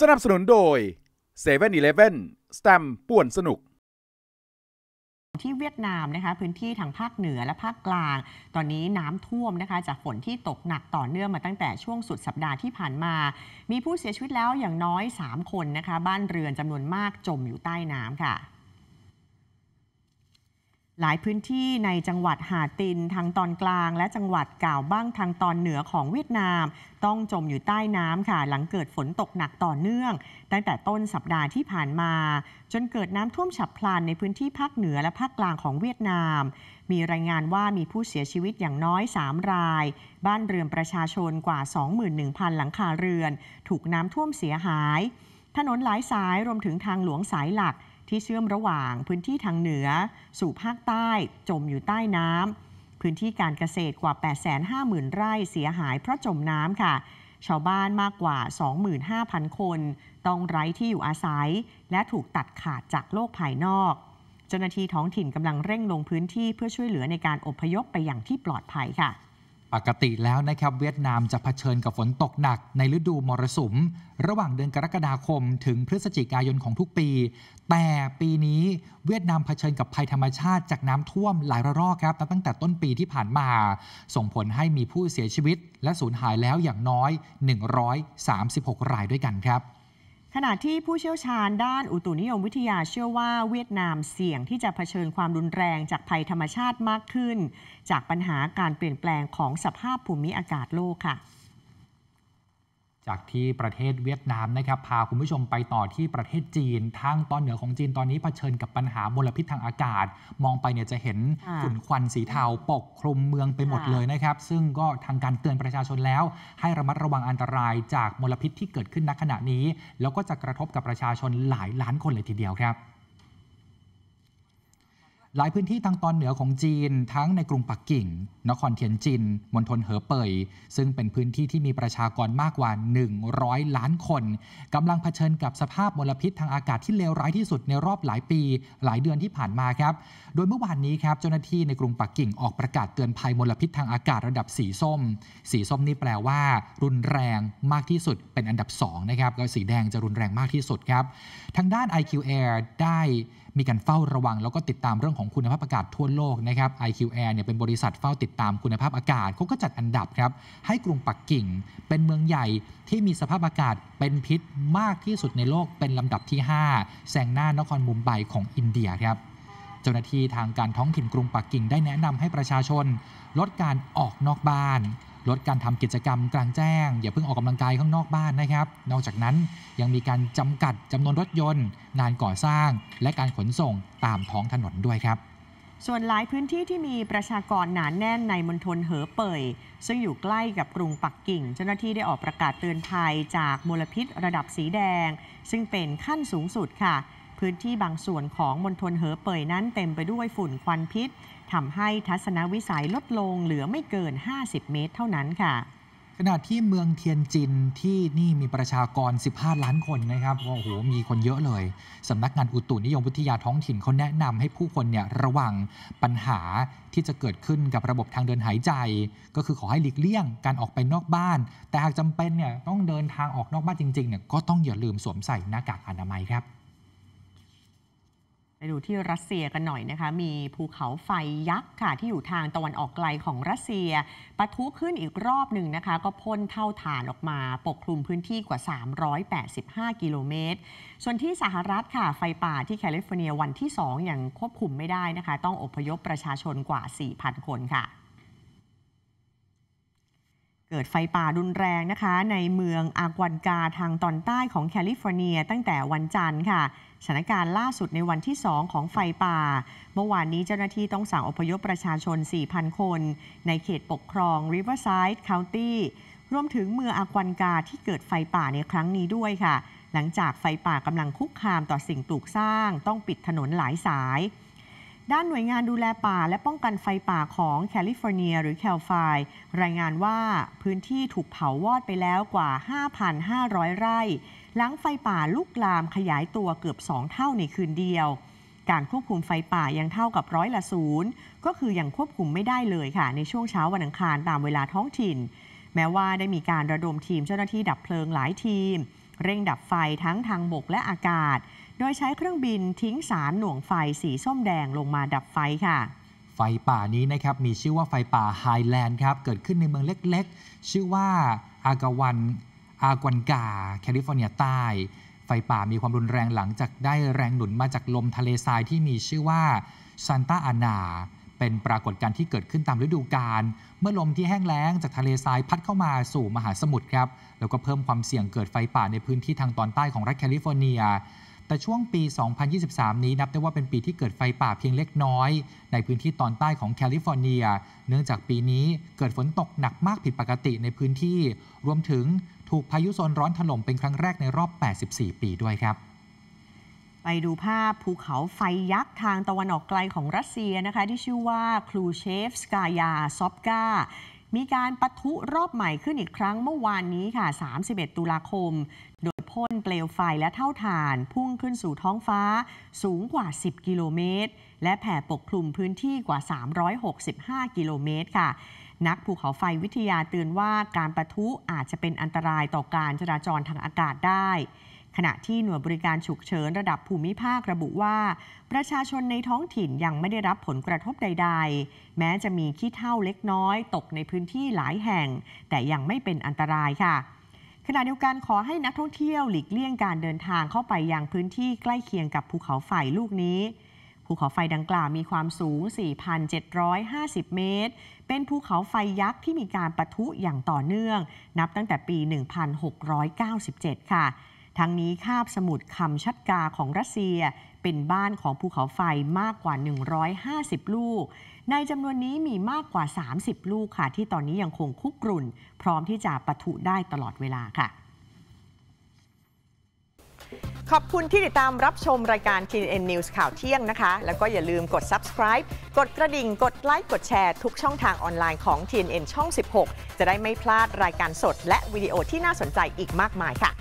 สนับสนุนโดย7 e เ e ่ e อีเลสแตมป่วนสนุก ที่เวียดนามนะคะพื้นที่ทางภาคเหนือและภาคกลาง ตอนนี้น้ำท่วมนะคะ จากฝนที่ตกหนักต่อเนื่องมาตั้งแต่ช่วงสุดสัปดาห์ที่ผ่านมา มีผู้เสียชีวิตแล้วอย่างน้อย 3 คนนะคะ บ้านเรือนจำนวนมากจมอยู่ใต้น้ำค่ะหลายพื้นที่ในจังหวัดหาตินทางตอนกลางและจังหวัดก่าวบ้างทางตอนเหนือของเวียดนาม ต้องจมอยู่ใต้น้ำค่ะหลังเกิดฝนตกหนักต่อเนื่อง ตั้งแต่ต้นสัปดาห์ที่ผ่านมา จนเกิดน้ำท่วมฉับพลันในพื้นที่ภาคเหนือและภาคกลางของเวียดนาม มีรายงานว่ามีผู้เสียชีวิตอย่างน้อย3ราย บ้านเรือนประชาชนกว่า 21,000 หลังคาเรือน ถูกน้ำท่วมเสียหาย ถนนหลายสายรวมถึงทางหลวงสายหลักที่เชื่อมระหว่างพื้นที่ทางเหนือ สู่ภาคใต้ จมอยู่ใต้น้ำพื้นที่การเกษตรกว่า 850,000 ไร่เสียหายเพราะจมน้ำค่ะชาวบ้านมากกว่า 25,000 คน ต้องไร้ที่อยู่อาศัย และถูกตัดขาดจากโลกภายนอก เจ้าหน้าที่ท้องถิ่นกำลังเร่งลงพื้นที่เพื่อช่วยเหลือในการอพยพไปอย่างที่ปลอดภัยค่ะปกติแล้วนะครับเวียดนามจะเผชิญกับฝนตกหนักในฤดูมรสุม ระหว่างเดือนกรกฎาคมถึงพฤศจิกายนของทุกปี แต่ปีนี้เวียดนามเผชิญกับภัยธรรมชาติจากน้ำท่วมหลายระลอกครับ ตั้งแต่ต้นปีที่ผ่านมา ส่งผลให้มีผู้เสียชีวิตและสูญหายแล้วอย่างน้อย 136 รายด้วยกันครับขณะที่ผู้เชี่ยวชาญด้านอุตุนิยมวิทยาเชื่อว่าเวียดนามเสี่ยงที่จะเผชิญความรุนแรงจากภัยธรรมชาติมากขึ้นจากปัญหาการเปลี่ยนแปลงของสภาพภูมิอากาศโลกค่ะจากที่ประเทศเวียดนามนะครับพาคุณผู้ชมไปต่อที่ประเทศจีน ทางตอนเหนือของจีนตอนนี้เผชิญกับปัญหามลพิษทางอากาศ มองไปเนี่ยจะเห็นฝุ่นควันสีเทาปกคลุมเมืองไปหมดเลยนะครับ ซึ่งก็ทางการเตือนประชาชนแล้ว ให้ระมัดระวังอันตรายจากมลพิษที่เกิดขึ้นณขณะนี้ แล้วก็จะกระทบกับประชาชนหลายล้านคนเลยทีเดียวครับหลายพื้นที่ทางตอนเหนือของจีน ทั้งในกรุงปักกิ่ง นครเทียนจิน มณฑลเหอเป่ยซึ่งเป็นพื้นที่ที่มีประชากรมากกว่า 100 ล้านคนกำลังเผชิญกับสภาพมลพิษทางอากาศที่เลวร้ายที่สุดในรอบหลายปีหลายเดือนที่ผ่านมาครับ โดยเมื่อวานนี้ครับเจ้าหน้าที่ในกรุงปักกิ่งออกประกาศเตือนภัยมลพิษทางอากาศระดับสีส้ม สีส้มนี่แปลว่า รุนแรงมากที่สุดเป็นอันดับ2นะครับแล้วสีแดงจะรุนแรงมากที่สุดครับ ทางด้าน IQ Air ได้มีการเฝ้าระวัง แล้วก็ติดตามเรื่องของคุณภาพอากาศทั่วโลกนะครับ IQ Air เนี่ยเป็นบริษัทเฝ้าติดตามคุณภาพอากาศเขาก็จัดอันดับครับ ให้กรุงปักกิ่งเป็นเมืองใหญ่ที่มีสภาพอากาศเป็นพิษมากที่สุดในโลกเป็นลำดับที่ 5แซงหน้านครมุมไบของอินเดียครับเจ้าหน้าที่ทางการท้องถิ่นกรุงปักกิ่งได้แนะนำให้ประชาชน ลดการออกนอกบ้านลดการทำกิจกรรมกลางแจ้งอย่าเพิ่งออกกำลังกายข้างนอกบ้านนะครับ นอกจากนั้นยังมีการจำกัดจำนวนรถยนต์งานก่อสร้าง และการขนส่งตามท้องถนนด้วยครับ ส่วนหลายพื้นที่ที่มีประชากรหนานแน่นในมณฑลเหอเป่ยซึ่งอยู่ใกล้กับกรุงปักกิ่ง เจ้าหน้าที่ได้ออกประกาศเตือนภัยจากมลพิษระดับสีแดง ซึ่งเป็นขั้นสูงสุดค่ะ พื้นที่บางส่วนของมณฑลเหอเป่ยนั้น เต็มไปด้วยฝุ่นควันพิษทำให้ทัศนวิสัยลดลงเหลือไม่เกิน 50 เมตรเท่านั้นค่ะขณะที่เมืองเทียนจินที่นี่มีประชากร 15 ล้านคนนะครับ โอ้โห มีคนเยอะเลยสำนักงานอุตุนิยมวิทยาท้องถิ่นเขาแนะนำให้ผู้คนเนี่ยระวังปัญหาที่จะเกิดขึ้นกับระบบทางเดินหายใจ ก็คือขอให้หลีกเลี่ยงการออกไปนอกบ้าน แต่หากจำเป็นเนี่ยต้องเดินทางออกนอกบ้านจริงๆเนี่ยก็ต้องอย่าลืมสวมใส่หน้ากากอนามัยครับไปดูที่รัสเซียกันหน่อยนะคะ มีภูเขาไฟยักษ์ค่ะที่อยู่ทางตะวันออกไกลของรัสเซียปะทุขึ้นอีกรอบหนึ่งนะคะ ก็พ่นเท่าฐานออกมาปกคลุมพื้นที่กว่า 385 กิโลเมตร ส่วนที่สหรัฐค่ะไฟป่าที่แคลิฟอร์เนียวันที่ 2 อย่างควบคุมไม่ได้นะคะ ต้องอพยพประชาชนกว่า 4,000 คนค่ะเกิดไฟป่ารุนแรงนะคะ ในเมืองอากวันกาทางตอนใต้ของแคลิฟอร์เนียตั้งแต่วันจันทร์ค่ะสถานการณ์ล่าสุดในวันที่ 2 ของไฟป่า เมื่อวานนี้เจ้าหน้าที่ต้องสั่งอพยพประชาชน 4,000 คน ในเขตปกครอง Riverside County รวมถึงเมืองอากวันกาที่เกิดไฟป่าในครั้งนี้ด้วยค่ะ หลังจากไฟป่ากำลังคุกคามต่อสิ่งปลูกสร้าง ต้องปิดถนนหลายสายด้านหน่วยงานดูแลป่าและป้องกันไฟป่าของแคลิฟอร์เนีย หรือแคลไฟ รายงานว่าพื้นที่ถูกเผาวอดไปแล้วกว่า 5,500 ไร่หลังไฟป่าลุกลามขยายตัวเกือบ 2 เท่าในคืนเดียว การควบคุมไฟป่ายังเท่ากับร้อยละศูนย์ก็คืออยังควบคุมไม่ได้เลยค่ะ ในช่วงเช้าวันอังคารตามเวลาท้องถิ่น แม้ว่าได้มีการระดมทีมเจ้าหน้าที่ดับเพลิงหลายทีม เร่งดับไฟทั้งทางบกและอากาศโดยใช้เครื่องบินทิ้งสารหน่วงไฟสีส้มแดงลงมาดับไฟค่ะ ไฟป่านี้นะครับ มีชื่อว่าไฟป่าไฮแลนด์ครับ เกิดขึ้นในเมืองเล็กๆ ชื่อว่าอากาวัน อากวันกาแคลิฟอร์เนียใต้ ไฟป่ามีความรุนแรงหลังจากได้แรงหนุนมาจากลมทะเลทรายที่มีชื่อว่าซันตาอานาเป็นปรากฏการณ์ที่เกิดขึ้นตามฤดูกาลเมื่อลมที่แห้งแล้งจากทะเลทรายพัดเข้ามาสู่มหาสมุทรครับแล้วก็เพิ่มความเสี่ยงเกิดไฟป่าในพื้นที่ทางตอนใต้ของรัฐแคลิฟอร์เนียแต่ช่วงปี 2023 นี้นับได้ว่าเป็นปีที่เกิดไฟป่าเพียงเล็กน้อย ในพื้นที่ตอนใต้ของแคลิฟอร์เนีย เนื่องจากปีนี้เกิดฝนตกหนักมากผิดปกติในพื้นที่ รวมถึงถูกพายุโซนร้อนถล่มเป็นครั้งแรกในรอบ 84 ปีด้วยครับ ไปดูภาพภูเขาไฟยักษ์ทางตะวันออกไกลของรัสเซียนะคะที่ชื่อว่าคลูเชฟสกายาซอบกามีการปะทุรอบใหม่ขึ้นอีกครั้งเมื่อวานนี้ค่ะ 31 ตุลาคมพ่นเปลวไฟและเท่าฐานพุ่งขึ้นสู่ท้องฟ้า สูงกว่า 10 กิโลเมตร และแผ่ปกคลุมพื้นที่กว่า 365 กิโลเมตร ค่ะ นักภูเขาไฟวิทยาเตือนว่า การประทุอาจจะเป็นอันตรายต่อการจราจรทางอากาศได้ ขณะที่หน่วยบริการฉุกเฉินระดับภูมิภาคระบุว่า ประชาชนในท้องถิ่นยังไม่ได้รับผลกระทบใด ๆ แม้จะมีขี้เถ้าเล็กน้อย ตกในพื้นที่หลายแห่ง แต่ยังไม่เป็นอันตรายค่ะขณะเดียวกันขอให้นักท่องเที่ยวหลีกเลี่ยงการเดินทางเข้าไปยังพื้นที่ใกล้เคียงกับภูเขาไฟลูกนี้ ภูเขาไฟดังกล่าวมีความสูง 4,750 เมตร เป็นภูเขาไฟยักษ์ที่มีการปะทุอย่างต่อเนื่อง นับตั้งแต่ปี 1697 ค่ะทั้งนี้คาบสมุทรคำชัดกาของรัสเซีย เป็นบ้านของภูเขาไฟมากกว่า 150 ลูก ในจำนวนนี้มีมากกว่า 30 ลูกค่ะที่ตอนนี้ยังคงคุกรุ่น พร้อมที่จะปะทุได้ตลอดเวลาค่ะ ขอบคุณที่ติดตามรับชมรายการ TNN News ข่าวเที่ยงนะคะ แล้วก็อย่าลืมกด subscribe กดกระดิ่ง กดไลค์ กดแชร์ทุกช่องทางออนไลน์ของ TNN ช่อง 16 จะได้ไม่พลาดรายการสดและวิดีโอที่น่าสนใจอีกมากมายค่ะ